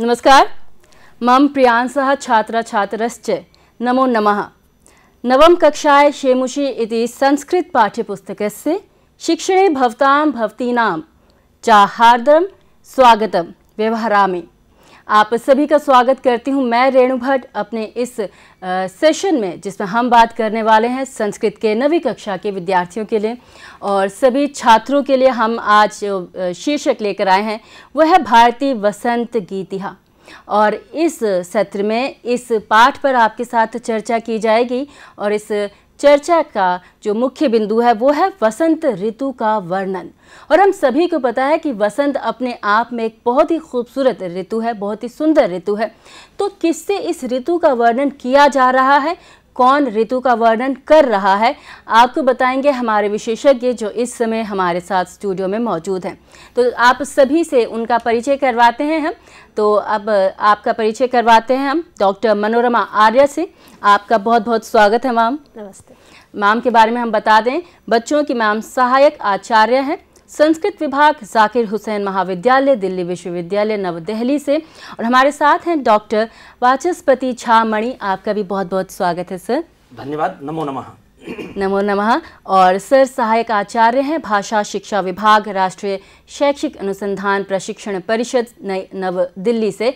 नमस्कार मम प्रियांश छात्र छात्र नमो नमः नवम कक्षाए शेमुषी संस्कृत पाठ्यपुस्तक शिक्षण भवतां भवतीनां स्वागत स्वागतं आप सभी का स्वागत करती हूं मैं रेणु भट्ट अपने इस आ, सेशन में जिसमें हम बात करने वाले हैं संस्कृत के नवी कक्षा के विद्यार्थियों के लिए और सभी छात्रों के लिए हम आज जो शीर्षक लेकर आए हैं वह है भारतीय वसंत गीतिहा और इस सत्र में इस पाठ पर आपके साथ चर्चा की जाएगी और इस चर्चा का जो मुख्य बिंदु है वो है वसंत ऋतु का वर्णन और हम सभी को पता है कि वसंत अपने आप में एक बहुत ही खूबसूरत ऋतु है बहुत ही सुंदर ऋतु है तो किससे इस ऋतु का वर्णन किया जा रहा है कौन ऋतु का वर्णन कर रहा है आपको बताएंगे हमारे विशेषज्ञ जो इस समय हमारे साथ स्टूडियो में मौजूद हैं तो आप सभी से उनका परिचय करवाते हैं हम तो अब आपका परिचय करवाते हैं हम डॉक्टर मनोरमा आर्य से आपका बहुत बहुत स्वागत है मैम नमस्ते मैम के बारे में हम बता दें बच्चों की मैम सहायक आचार्य हैं संस्कृत विभाग जाकिर हुसैन महाविद्यालय दिल्ली विश्वविद्यालय नव दिल्ली से और हमारे साथ हैं डॉक्टर वाचस्पति झा मणि आपका भी बहुत बहुत स्वागत है सर धन्यवाद नमो नमः नमो नमः और सर सहायक आचार्य हैं भाषा शिक्षा विभाग राष्ट्रीय शैक्षिक अनुसंधान प्रशिक्षण परिषद नव दिल्ली से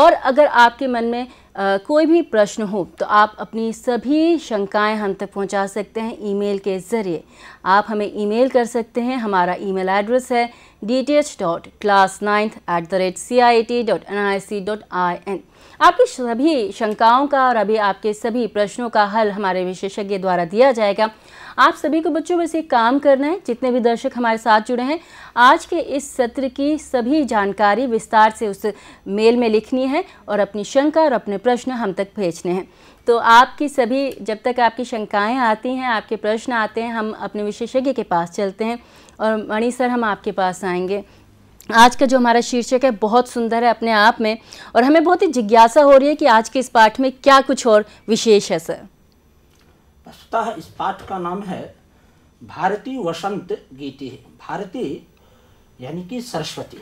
और अगर आपके मन में आ, कोई भी प्रश्न हो तो आप अपनी सभी शंकाएं हम तक पहुंचा सकते हैं ईमेल के ज़रिए आप हमें ईमेल कर सकते हैं हमारा ईमेल एड्रेस है एन आपकी सभी शंकाओं का और अभी आपके सभी प्रश्नों का हल हमारे विशेषज्ञ द्वारा दिया जाएगा आप सभी को बच्चों बस एक काम करना है जितने भी दर्शक हमारे साथ जुड़े हैं आज के इस सत्र की सभी जानकारी विस्तार से उस मेल में लिखनी है और अपनी शंका और अपने प्रश्न हम तक भेजने हैं तो आपकी सभी जब तक आपकी शंकाएं आती हैं आपके प्रश्न आते हैं हम अपने विशेषज्ञ के पास चलते हैं और मणि सर हम आपके पास आएंगे आज का जो हमारा शीर्षक है बहुत सुंदर है अपने आप में और हमें बहुत ही जिज्ञासा हो रही है कि आज के इस पाठ में क्या कुछ और विशेष है सर वस्तुतः इस पाठ का नाम है भारतीय वसंत गीति भारती यानी कि सरस्वती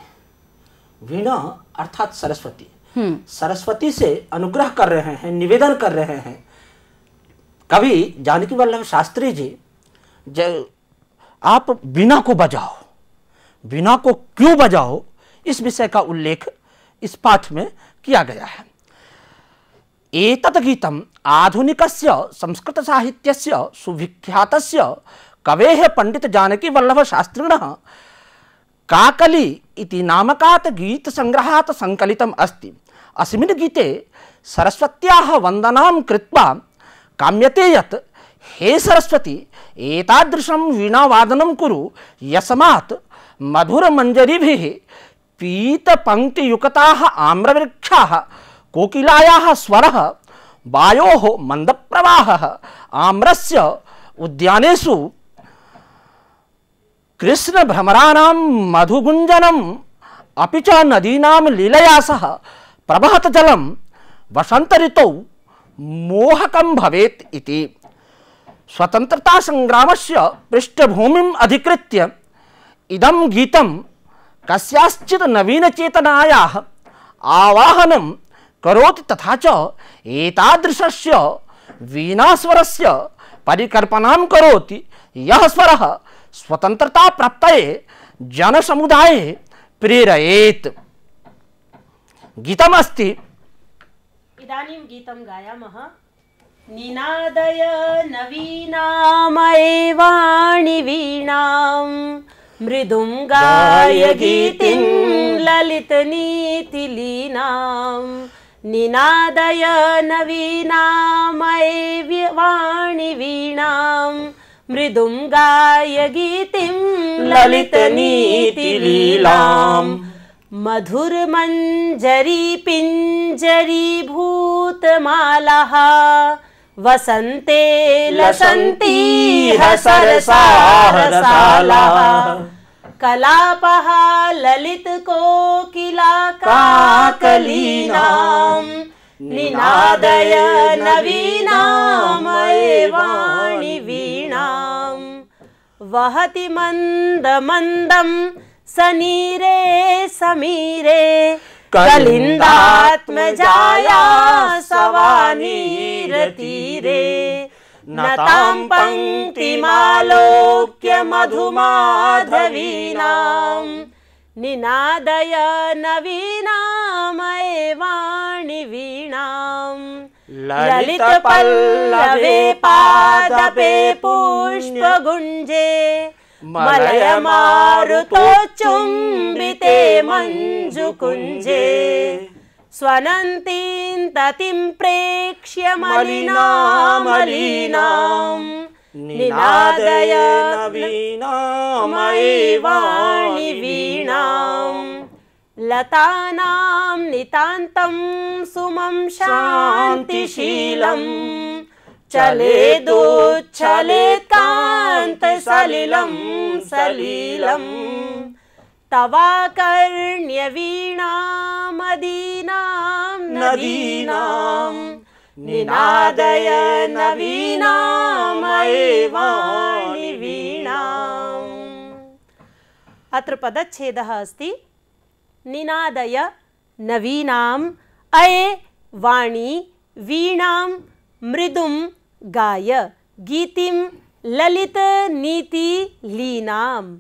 वीणा अर्थात सरस्वती हम्म। सरस्वती से अनुग्रह कर रहे हैं निवेदन कर रहे हैं कवि जानकी वल्लभ शास्त्री जी आप बिना को बजाओ बिना को क्यों बजाओ इस विषय का उल्लेख इस पाठ में किया गया है एक गीतम आधुनिक संस्कृत साहित्य सुविख्यात कवे पंडित जानकी वल्लभ शास्त्रिण काकली इति नामकात् गीत संग्रहात संकलितम् अस्ति अस्मिन् गीते सरस्वत्याः कृत्वा काम्यते यत् हे सरस्वती एतादृशं वीणावादनं कुरु यस्मात् मधुरमञ्जरीभिः पीतपङ्क्तियुक्ताः आम्रवृक्षाः कोकिलायाः स्वरः वायोः मन्दप्रवाहः आम्रस्य उद्यानेषु कृष्णभ्रमराणां मधुगुञ्जनम् अपि च नदीनां लीलया सह प्रवहतजलं वसन्तऋतौ मोहकं भवेत् इति स्वतंत्रता संग्रामस्य पृष्ठभूमिम् अधिकृत्य इदं गीतं कस्याश्चित् नवीनचेतनायाः आवाहनं करोति तथा च एतादृशस्य वीणास्वरस्य परिकल्पनां करोति यः स्वरः स्वतन्त्रताप्राप्तये जनसमुदाये प्रेरयेत् गीतमस्ति इदानीं गीतं गायामः निनादय नवीनामयवाणि वाणीवीणां मृदुं गीतिं ललितनीतिलीनां निनादय नवीनामयवाणि वाणीवीणां मृदुं गीतिं ललितनीतिलीलाम् मधुरमञ्जरी पिञ्जरीभूतमाला वसन्ते लसन्ति हसरसारसाला कलापः ललितकोकिला काकलीनां निनादय नवीनामयवाणि वीणां वहति मन्दमन्दं सनीरे समीरे सवानी रे नाम पंक्ति मालोक्य मधुमाधवीना निनादय वाणी वीणा ललित पल्लवे पादपे गुंजे मलयमारुतो चुम्बिते मञ्जुकुञ्जे स्वनन्ति प्रेक्ष्य मलिना निनादय निदय वीणामयी वीणाम् लतानां नितान्तं सुमं शान्ति चले दोच्छलितान्त सलिलं सलिलम् तवाकर्ण्यवीणामदीनां नदीनां निनादय नवीनामयेवाणि वीणाम् अत्र पदच्छेदः अस्ति निनादय नवीनाम् अये वाणी वीणां मृदुं गाय गीतिम ललित नीति लीनाम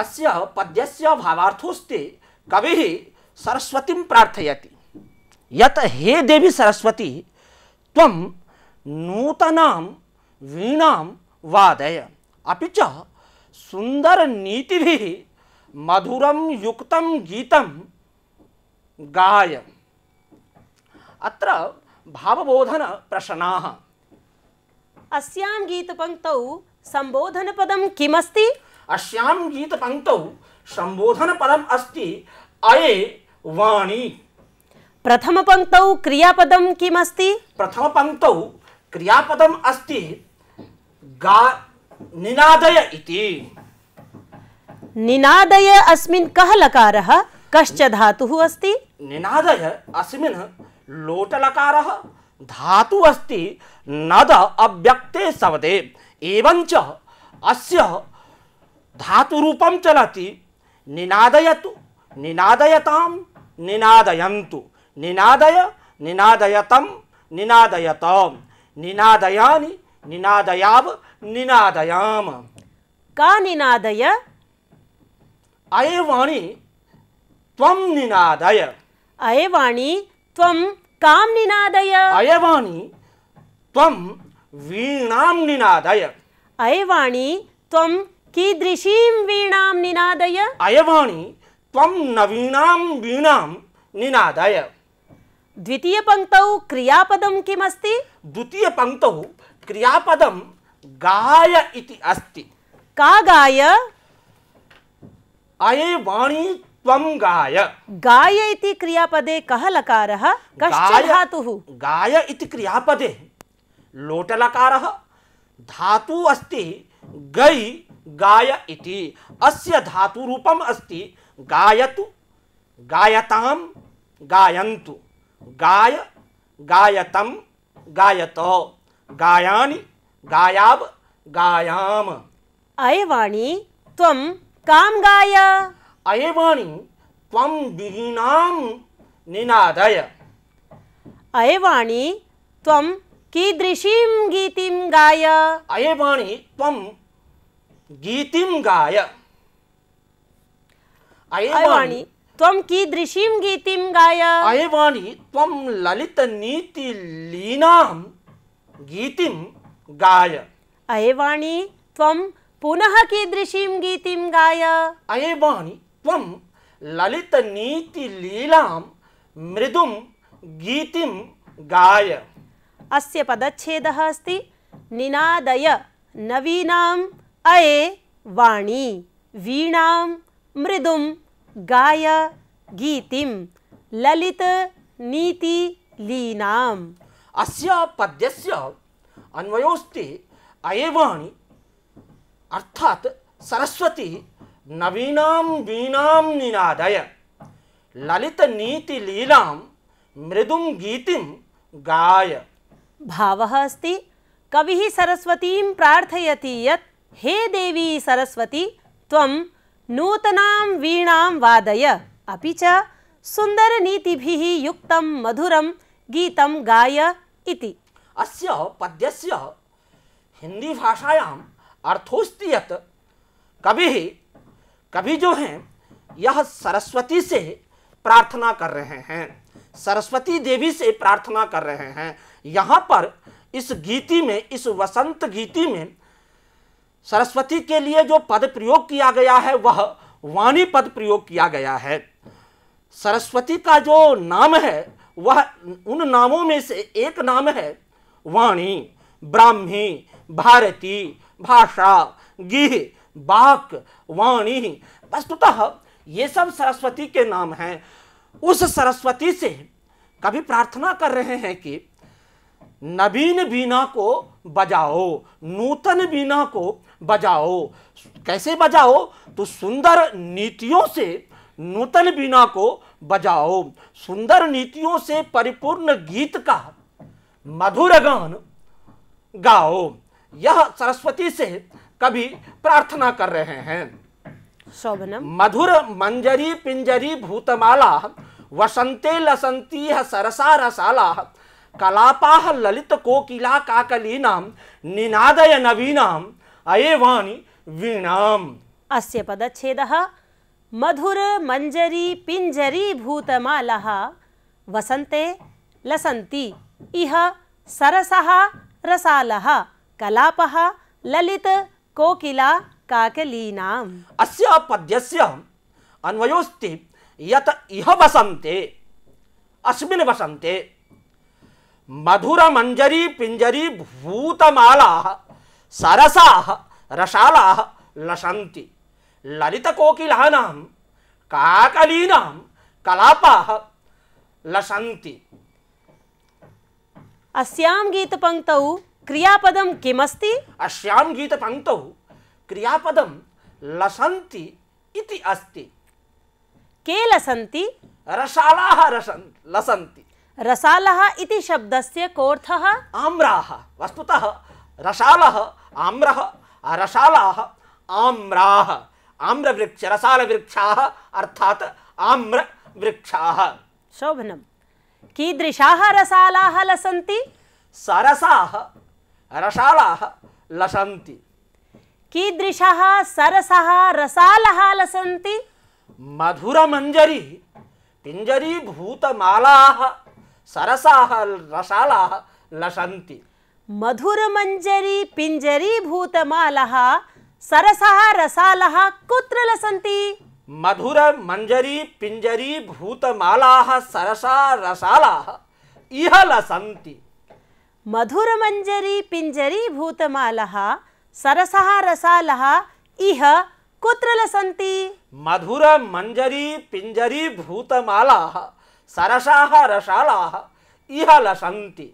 अस्य पद्यस्य भावार्थोस्ते कवि सरस्वती प्रार्थयति यत हे देवी सरस्वती त्वं नूतनां वीणां वादय अपि च सुंदर नीति मधुरम युक्त गीतम गायम अत्र भावबोधन भावबोधनप्रश्नाः अस्यां संबोधन पदम किमस्ति अस्यां संबोधन पदम अस्ति अये वाणी प्रथम प्रथमपङ्क्तौ क्रियापदं किमस्ति प्रथमपङ्क्तौ क्रियापदम् अस्ति गा निनादय इति निनादय अस्मिन् कः लकारः कश्च धातुः अस्ति निनादय अस्मिन् लोटलकार धातु अस्ति नद अव्यक्ते शब्दे एवञ्च अस्य धातुरूपं चलति निनादयतु निनादयतां निनादयन्तु निनादय निनादयतं निनादयतां निनादयानि निनादयाव निनादयाम का निनादय अये वाणी त्वं निनादय अये वाणी त्वं काम निनादय अयवाणी त्वं वीणाम निनादय अयवाणी त्वं कीदृशीं वीणाम निनादय अयवाणी त्वं नवीणाम वीणाम निनादय द्वितीय पंक्तौ क्रियापदं किमस्ति द्वितीय पंक्तौ क्रियापदं गाय इति अस्ति का गाय अये वाणी त्वं गाय गाय इति क्रियापदे कः लकारः कश्च धातुः गाय इति क्रियापदे लोटलकारः धातुः अस्ति गै गाय इति अस्य धातुरूपम् अस्ति गायतु गायतां गायन्तु गाय गायतं गायत गायानि गायाब गायाम अयवाणी तम काम गाया अयवाणी त्वं विहीनां निनादय अयवाणी त्वं कीदृशीं गीतिं गाय अयवाणी त्वं गीतिं गाय अयवाणी त्वं कीदृशीं गीतिं गाय अयवाणी त्वं ललितनीतिलीनां गीतिं गाय अयवाणी त्वं पुनः कीदृशीं गीतिं गाय अयवाणी त्वं ललितनीतिलीलां मृदुं गीतिं गाय अस्य पदच्छेदः अस्ति निनादय नवीनाम् अये वाणी वीणां मृदुं गाय गीतिं ललितनीतिलीनाम् अस्य पद्यस्य अन्वयोस्ति अये वाणी अर्थात् सरस्वती नवीनाम वीनाम निनादय ललित नीति लीलाम मृदुम गीतिम गाय भाव अस्त कवि सरस्वती प्राथयती ये हे देवी सरस्वती त्वं नूतनां वीणां वादय अभी च नीति युक्त मधुरं गीत गाय इति अस्य पद्यस्य हिन्दीभाषायाम् अर्थोऽस्ति यत् कविः कवि जो हैं यह सरस्वती से प्रार्थना कर रहे हैं सरस्वती देवी से प्रार्थना कर रहे हैं यहाँ पर इस गीति में इस वसंत गीति में सरस्वती के लिए जो पद प्रयोग किया गया है वह वाणी पद प्रयोग किया गया है सरस्वती का जो नाम है वह उन नामों में से एक नाम है वाणी ब्राह्मी भारती भाषा गीह बाक वाणी वस्तुतः ये सब सरस्वती के नाम हैं उस सरस्वती से कभी प्रार्थना कर रहे हैं कि नवीन बीना को बजाओ नूतन बीना को बजाओ कैसे बजाओ तो सुंदर नीतियों से नूतन बीना को बजाओ सुंदर नीतियों से परिपूर्ण गीत का मधुर गान गाओ यह सरस्वती से कवि प्रार्थना कर रहे हैं शोभनम मधुर मंजरी पिंजरी भूतमाला वसंते लसंती है सरसा रसाला कलापा ललित कोकिला काकलीना निनादय नवीनाम अये वाणी वीणाम अस्य पदच्छेदः मधुर मंजरी पिंजरी भूतमाला वसंते लसंती इह सरसा रसालः कलापः ललित कोकिला काकलीनाम अस्य पद्यस्य अन्वयोस्ति यत इह वसन्ते अस्मिन् वसन्ते मधुर मंजरी पिंजरी भूतमाला सरसा रसाला लसन्ति ललित कोकिलानाम काकलीनाम कलापा लसन्ति अस्याम गीत पंक्तौ क्रियापदं किमस्ति अस्यां गीतपङ्क्तौ क्रियापदं लसन्ति इति अस्ति के लसन्ति रसालाः रसन् लसन्ति रसालः इति शब्दस्य कोऽर्थः आम्राः वस्तुतः रसालः आम्रः रसालाः आम्राः आम्रवृक्ष रसालवृक्षाः आम्र आम्रवृक्षाः शोभनं कीदृशाः रसालाः लसन्ति सरसाः रसाला लसन्ति कीदृशः सरसः रसालः लसन्ति मधुरमञ्जरी पिञ्जरीभूतमालाः सरसाः रसालाः लसन्ति मधुरमञ्जरी पिञ्जरीभूतमालः सरसः रसालः कुत्र लसन्ति मधुरमञ्जरी पिञ्जरीभूतमालाः सरसा रसालाः इह लसन्ति मधुरमञ्जरी पिंजरी भूतमालः सरस रसाल इह कुत्र लसन्ति मधुरमञ्जरी पिञ्जरी भूतमालाः सरसाः रसालाः इह लसन्ति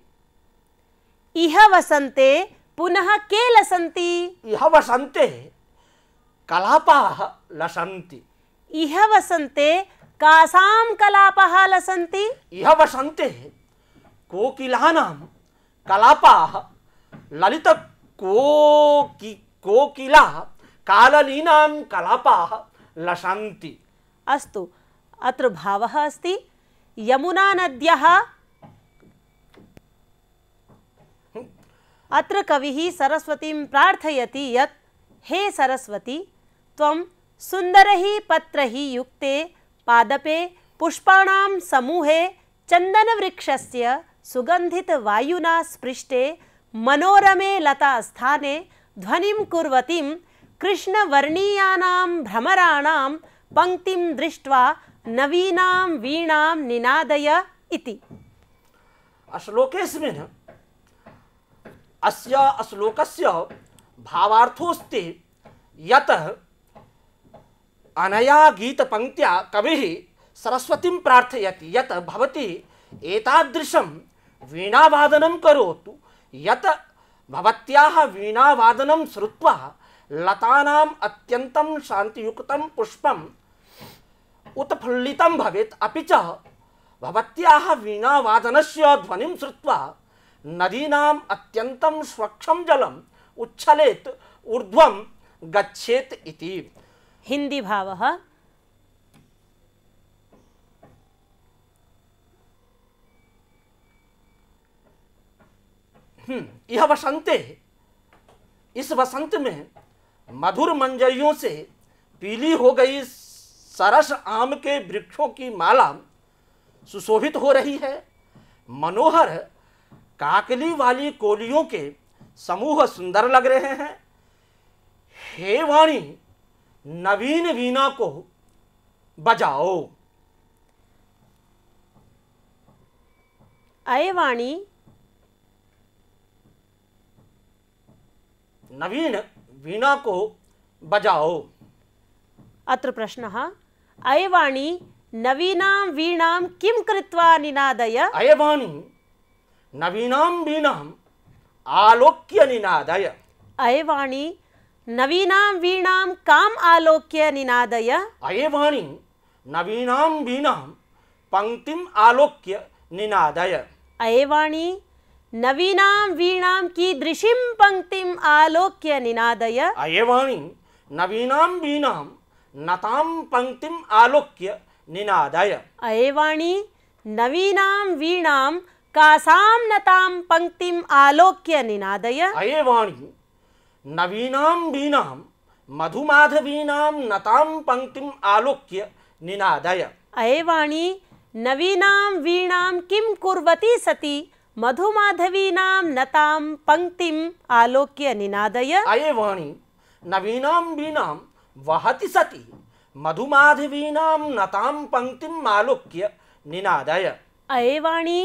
इह वसंते पुनः के लसन्ति इह वसंते कलापा लसन्ति इह वसंते कासाम कलापा लसन्ति इह वसंते कोकिलानाम कलापाः ललितकोकि कोकिलाः काललीनां कलापा लसन्ति अस्तु अत्र भावः अस्ति यमुनानद्यः अत्र कविः सरस्वतीं प्रार्थयति यत् हे सरस्वती त्वं सुन्दरैः पत्रैः युक्ते पादपे पुष्पाणां समूहे चन्दनवृक्षस्य सुगंधित वायुना स्पृष्टे मनोरमे लता स्थाने ध्वनिम कुर्वतीम कृष्ण वर्णीयानाम भ्रमराणाम पंक्तिम दृष्ट्वा नवीनाम वीणां निनादय इति श्लोकेऽस्मिन् अस्य अश्लोकस्य भावार्थोस्ति यत अनया गीत गीतपङ्क्त्या कविः सरस्वतीं प्रार्थयति यत भवति एतादृशं वीणावादनं करोतु यत भवत्याः वीणावादनं श्रुत्वा लतानाम् अत्यन्तं शान्तियुक्तं पुष्पम् उत्फुल्लितं भवेत् अपि च भवत्याः वीणावादनस्य ध्वनिं श्रुत्वा नदीनाम् अत्यन्तं स्वच्छं जलम उच्छलेत् ऊर्ध्वं गच्छेत् इति हिन्दी भावः हम्म, यह वसंत है इस वसंत में मधुर मंजरियों से पीली हो गई सरस आम के वृक्षों की माला सुशोभित हो रही है मनोहर काकली वाली कोलियों के समूह सुंदर लग रहे हैं हे वाणी नवीन वीणा को बजाओ अय वाणी नवीन वीणा को बजाओ अत्र प्रश्नः अयवाणी नवीनां वीणां किं कृत्वा निनादय अयवाणी नवीनां वीणाम् आलोक्य निनादय अयवाणी नवीनां वीणां काम आलोक्य निनादय अयवाणी नवीनां वीणां पंक्तिम आलोक्य निनादय अयवाणी नवीनाम वीणाम की दृशिम पंक्तिम आलोक्य निनादय अयवाणी नवीनाम वीणाम नताम पंक्तिम आलोक्य निनादय अयवाणी नवीनाम वीणाम कासाम नताम पंक्तिम आलोक्य निनादय अयवाणी नवीनाम वीणाम मधुमाधवीनाम नताम पंक्तिम आलोक्य निनादय अयवाणी नवीनाम वीणाम किम कुर्वती सती मधुमाधवीनां नताम पंक्तिम आलोक्य निनादय अये वाणी नवीनाम बीनाम वहति सति मधुमाधवीनां नताम पंक्तिम आलोक्य निनादय अये वाणी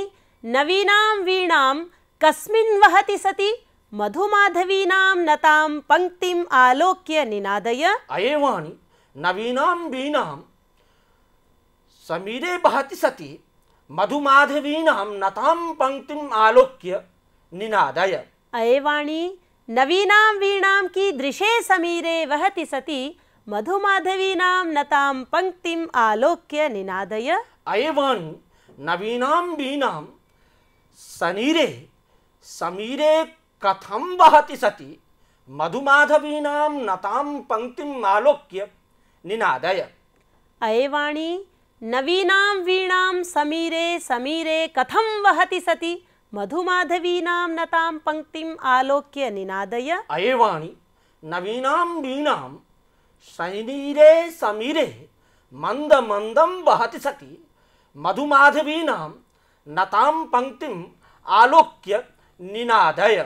नवीनाम वीणां कस्मिन् वहति सति मधुमाधवीनां नताम पंक्तिम आलोक्य निनादय अये वाणी नवीनाम बीनाम समीरे बहति सती मधुमाधवीन हम नताम पंक्तिम आलोक्य निनादय अये वाणी वीणाम की दृशे समीरे वहति सती मधुमाधवीनां नताम पंक्तिम आलोक्य निनादय अये वाणी नवीनां वीणां सनीरे समीरे कथम वहति सती मधुमाधवीनां नताम पंक्तिम आलोक्य निनादय अये वाणी नवीनां वीणां समीरे समीरे कथं वहति सति मधुमाधवीनां नतां पङ्क्तिम् आलोक्य निनादय अये वाणि नवीनां वीणां समीरे समीरे मंद मंदम वहति सति मधुमाधवीनां नतां पंक्तिम् आलोक्य निनादय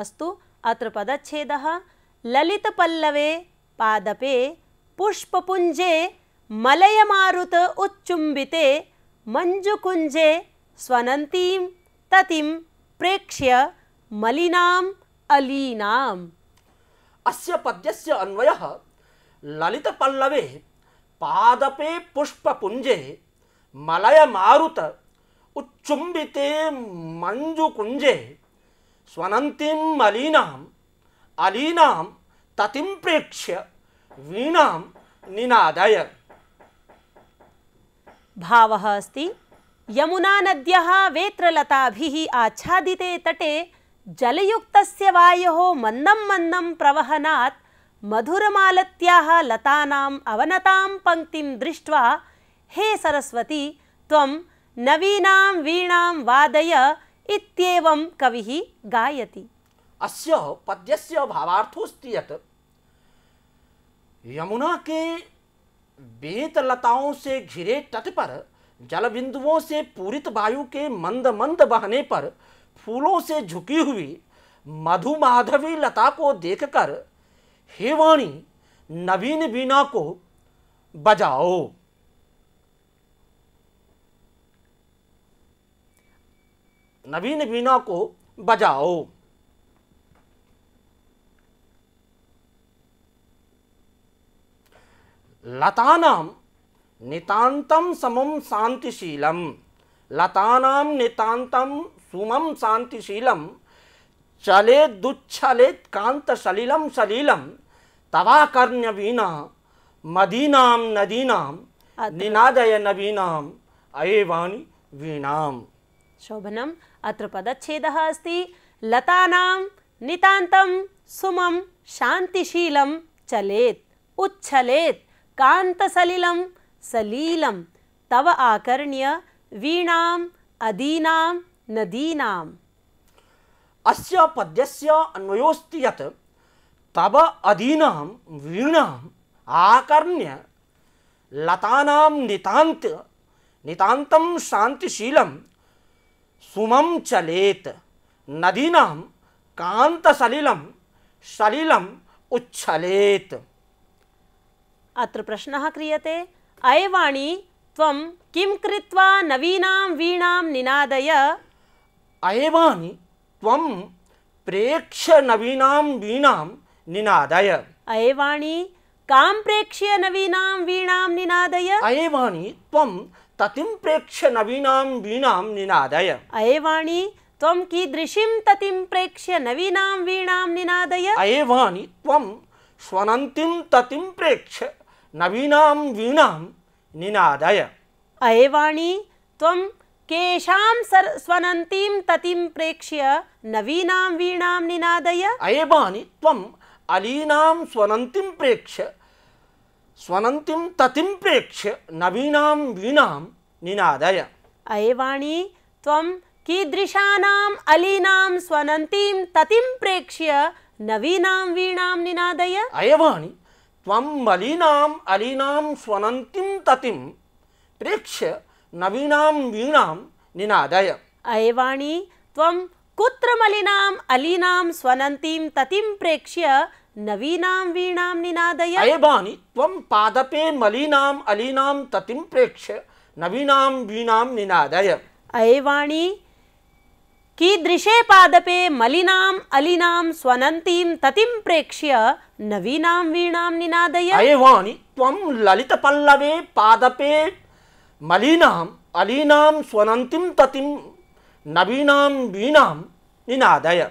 अस्तु अत्र पदच्छेदः ललितपल्लवे पादपे पुष्पपुञ्जे मलयमारुत उच्चुम्बिते मञ्जुकुञ्जे स्वनन्तीं ततिं प्रेक्ष्य मलिनाम् अलीनाम् अस्य पद्यस्य अन्वयः ललितपल्लवे पादपे पुष्पपुञ्जे मलयमारुत उच्चुम्बिते मञ्जुकुञ्जे स्वनन्तीं मलीनाम् अलीनां ततिं प्रेक्ष्य वीणां निनादय भाव अस्त यमुना नद्य वेत्रलता आच्छादि तटे जलयुक्त वायो मंद मंद प्रवहना मधुरमालता लतानाम् पंक्ति दृष्टि हे सरस्वती तम नवीना वीणा वादय कवि कविः गायति अस्य पद्यस्य यत् यमुना के बेत लताओं से घिरे तट पर जल बिंदुओं से पूरित वायु के मंद मंद बहने पर फूलों से झुकी हुई मधुमाधवी लता को देखकर हेवाणी नवीन बीना को बजाओ नवीन बीना को बजाओ लतानाम नितांतम समम शांतिशीलम लतानाम नितांतम सुमम शांतिशीलम चले दुच्छले कांत सलीलम सलिलम तवाकर्ण्य वीणा मदीनाम नदीनाम निनादय नवीनाम अयवाणी वीणाम शोभनम अत्र पदच्छेद अस्ति लतानाम नितांतम सुमम शांतिशीलम चलेत उच्छलेत कान्तसलिलं सलीलं तव आकर्ण्य वीणाम् अदीनां नदीनाम् अस्य पद्यस्य अन्वयोऽस्ति यत् तव अधीनः वीणः आकर्ण्य लतानां नितान्त नितान्तं शान्तिशीलं सुमं चलेत् नदीनां कान्तसलिलं सलिलम् उच्छलेत् अत्र प्रश्नः क्रियते अयवाणी त्वं किं कृत्वा नवीनां वीणां निनादय अयवाणी त्वं प्रेक्ष्य नवीनां वीणां निनादय अयवाणी कां प्रेक्ष्य नवीनां वीणां निनादय अयवाणी त्वं ततिं प्रेक्ष्य नवीनां वीणां निनादय अयवाणी त्वं कीदृशीं ततिं प्रेक्ष्य नवीनां वीणां निनादय अयवाणी त्वं स्वनन्तिं ततिं प्रेक्ष्य नवीनां वीणां निनादय अये वाणी त्वं केषां स्वनन्तीं ततिं प्रेक्ष्य नवीनां वीणां निनादय अये वाणि त्वम् अलीनां स्वनन्तिं प्रेक्ष्य स्वनन्तिं ततिं प्रेक्ष्य नवीनां वीणां निनादय अये वाणी त्वं कीदृशानाम् अलीनां स्वनन्तीं ततिं प्रेक्ष्य नवीनां वीणां निनादय अये त्वं बलीनाम् अलीनां स्वनन्तिं प्रेक्ष्य नवीनां वीणां निनादय अयवाणी त्वं कुत्र मलिनाम् अलीनां स्वनन्तिं ततिं प्रेक्ष्य नवीनां वीणां निनादय अयवाणी त्वं पादपे मलिनाम् अलीनां ततिं प्रेक्ष्य नवीनां वीणां निनादय अयवाणी कीदृशे पादपे मलिनाम् अलिनां स्वनन्तीं ततिं प्रेक्ष्य नवीनां वीणां निनादय अये वाणि त्वं ललितपल्लवे पादपे मलिनाम् अलीनां स्वनन्तीं ततिं नवीनां वीणां निनादय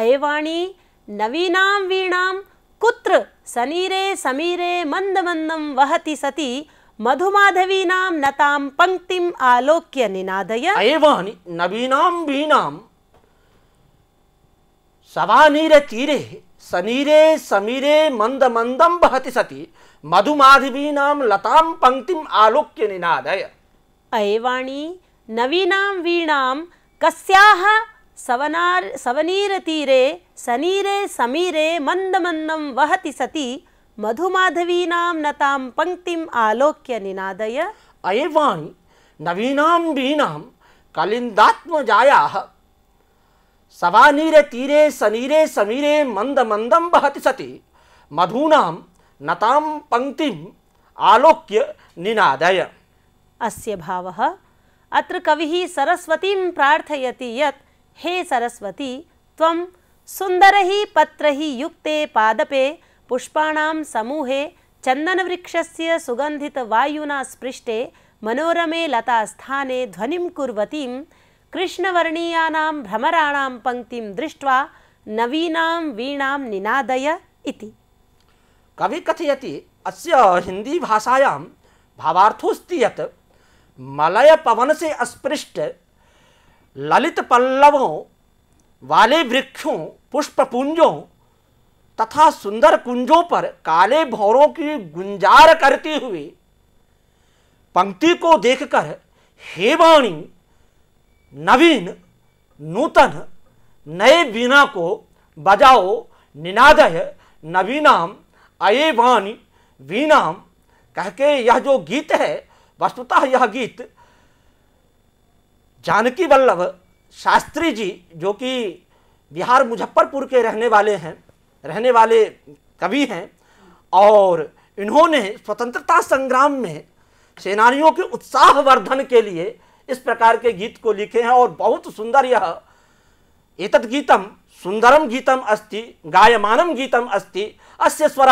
अये वाणि नवीनां वीणां कुत्र सनीरे समीरे मन्दमन्दं वहति सति मधुमाधवीनां नतां पंक्तिम् आलोक्य निनादय एवानि नवीनां वीणां सवानीरतीरे सनीरे समीरे मंद मंदम बहति सति मधुमाधवीनां लतां पंक्तिम् आलोक्य निनादय अयवाणी नवीनां वीणां कस्याः सवनार सवनीरतीरे सनीरे समीरे मंद मंदम वहति सति मधुमाधवीनां नतां पङ्क्तिम् आलोक्य निनादय अयवाणि नवीनां वीणां कलिन्दात्मजायाः सवानीरतीरे सनीरे समीरे मंद मंदम वहति सति मधूनां नतां पङ्क्तिम् आलोक्य निनादय अस्य भावः अत्र कविः सरस्वतीं प्रार्थयति यत् हे सरस्वती त्वं सुन्दरैः पत्रैः युक्ते पादपे पुष्पाणां समूहे चन्दनवृक्षस्य सुगंधितयुना स्पृष्टे मनोरमे लतास्थाने ध्वनि कुरती कृष्णवर्णीयानां भ्रमराण पंक्ति दृष्ट्वा नवीना वीणा निनादय इति कवि कथयति अस्य हिन्दीभाषायां भावार्थोऽस्ति यत् मलयपवन से अस्पृष्ट ललित पल्लवों वाले वृक्षों पुष्पपुंजों तथा सुंदर कुंजों पर काले भौरों की गुंजार करती हुई पंक्ति को देखकर हे वाणी नवीन नूतन नए वीणा को बजाओ निनादय नवीनाम अये वाणी वीणाम कह के यह जो गीत है वस्तुतः यह गीत जानकी वल्लभ शास्त्री जी जो कि बिहार मुजफ्फरपुर के रहने वाले हैं रहने वाले कवि हैं और इन्होंने स्वतंत्रता संग्राम में सेनानियों के उत्साहवर्धन के लिए इस प्रकार के गीत को लिखे हैं और बहुत सुंदर यह एतद गीतम सुंदरम गीतम अस्ति गायमानम गीतम अस्ति अस्य स्वर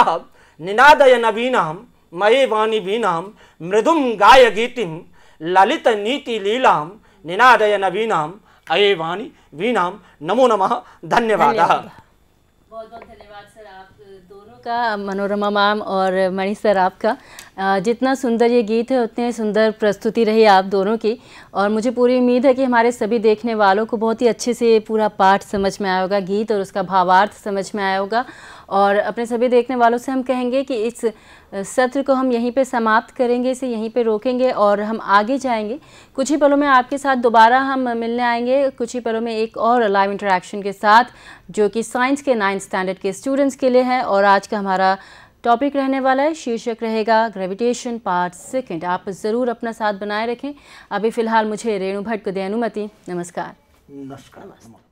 निनादय नवीनाम मये वाणी वीणाम मृदुम गाय गीतिम ललित नीति लीलाम निनादय नवीनाम अये वाणी वीणाम नमो नमः धन्यवाद बहुत बहुत धन्यवाद सर आप दोनों का मनोरमा मैम और मणि सर आपका जितना सुंदर ये गीत है उतने सुंदर प्रस्तुति रही आप दोनों की और मुझे पूरी उम्मीद है कि हमारे सभी देखने वालों को बहुत ही अच्छे से पूरा पाठ समझ में आया होगा गीत और उसका भावार्थ समझ में आया होगा और अपने सभी देखने वालों से हम कहेंगे कि इस सत्र को हम यहीं पे समाप्त करेंगे इसे यहीं पे रोकेंगे और हम आगे जाएंगे कुछ ही पलों में आपके साथ दोबारा हम मिलने आएंगे कुछ ही पलों में एक और लाइव इंटरेक्शन के साथ जो कि साइंस के नाइन्थ स्टैंडर्ड के स्टूडेंट्स के लिए है और आज का हमारा टॉपिक रहने वाला है शीर्षक रहेगा ग्रेविटेशन पार्ट सेकेंड आप ज़रूर अपना साथ बनाए रखें अभी फ़िलहाल मुझे रेणु भट्ट को दे अनुमति नमस्कार नमस्कार